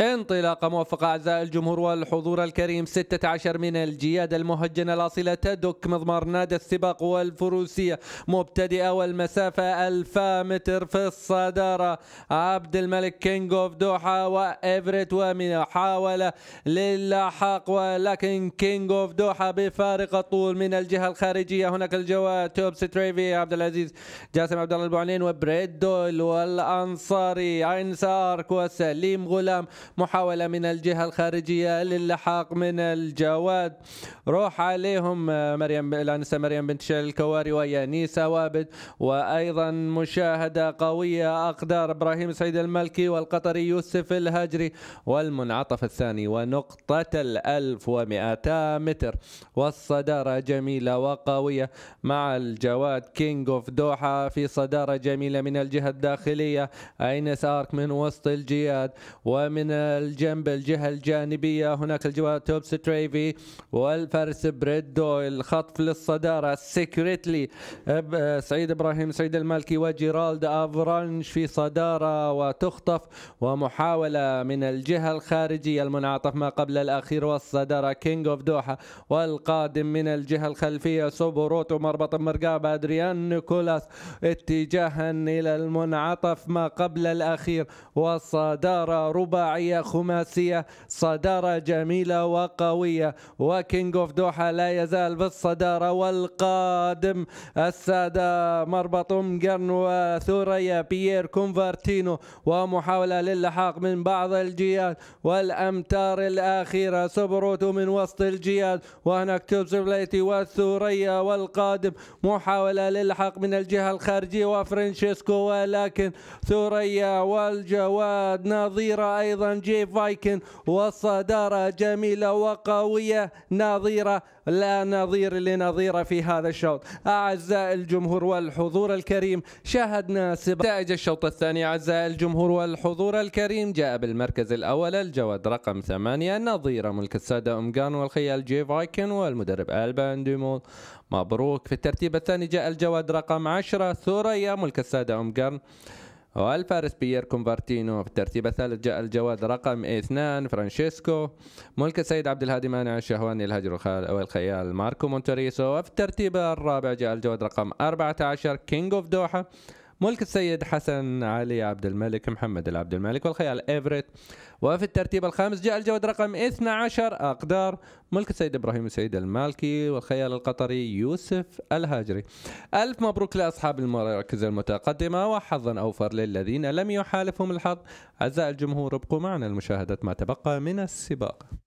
انطلاقة موفقة أعزائي الجمهور والحضور الكريم 16 من الجياد المهجنة الأصيلة تدك مضمار نادى السباق والفروسية مبتدئة والمسافة 2000 متر في الصدارة عبد الملك كينج اوف دوحة وإفريت ومحاولة للحاق ولكن كينج اوف دوحة بفارق الطول من الجهة الخارجية هناك الجواد توب ستريفي عبد العزيز جاسم عبد الله البعلين وبريد دول والأنصاري عين سارك وسليم غلام محاولة من الجهة الخارجية للحاق من الجواد روح عليهم آه، مريم الانسه مريم بنت شيل الكواري ويانيس وابد وايضا مشاهده قويه اقدار ابراهيم سعيد الملكي والقطري يوسف الهجري والمنعطف الثاني ونقطه الألف ومئتا متر والصداره جميله وقويه مع الجواد كينج اوف دوحه في صداره جميله من الجهه الداخليه اينس ارك من وسط الجياد ومن الجنب الجهة الجانبية هناك الجوال توبس تريفي والفارس بريد دويل خطف للصدارة سكريتلي سعيد إبراهيم سعيد المالكي وجيرالد أفرانش في صدارة وتخطف ومحاولة من الجهة الخارجية المنعطف ما قبل الأخير والصدارة كينج أوف دوحة والقادم من الجهة الخلفية سوبوروتو مربط مرقاب أدريان نيكولاس اتجاها إلى المنعطف ما قبل الأخير والصدارة رباعية رباعية خماسية صدارة جميلة وقوية وكينج اوف دوحة لا يزال بالصدارة والقادم السادة مربط أم قرن وثوريا بيير كونفرتينو ومحاولة للحاق من بعض الجياد والأمتار الأخيرة سبروتو من وسط الجياد وهناك توب بليتي والثوريا والقادم محاولة للحاق من الجهة الخارجية وفرنشيسكو ولكن ثوريا والجواد نظيرة أيضا عن جي فايكن وصدارة جميلة وقوية نظيرة لا نظير لنظيرة في هذا الشوط أعزائي الجمهور والحضور الكريم شاهدنا سبا نتائج الشوط الثاني أعزائي الجمهور والحضور الكريم جاء بالمركز الأول الجواد رقم ثمانية نظيرة ملك السادة أمغان والخيال جي فايكن والمدرب ألبان ديمول مبروك في الترتيب الثاني جاء الجواد رقم عشرة ثوريا ملك السادة أمغان والفارس بيير كونفارتينو في الترتيب الثالث جاء الجواد رقم اثنان فرانشيسكو ملك السيد عبد الهادي مانع الشهواني الهجر والخيال ماركو مونتوريسو وفي الترتيب الرابع جاء الجواد رقم 14 كينج اوف دوحة ملك السيد حسن علي عبد الملك محمد العبد الملك والخيال إيفريت وفي الترتيب الخامس جاء الجواد رقم 12 أقدار ملك السيد إبراهيم السيد المالكي والخيال القطري يوسف الهاجري ألف مبروك لأصحاب المراكز المتقدمة وحظا أوفر للذين لم يحالفهم الحظ أعزائي الجمهور ابقوا معنا لمشاهدة ما تبقى من السباق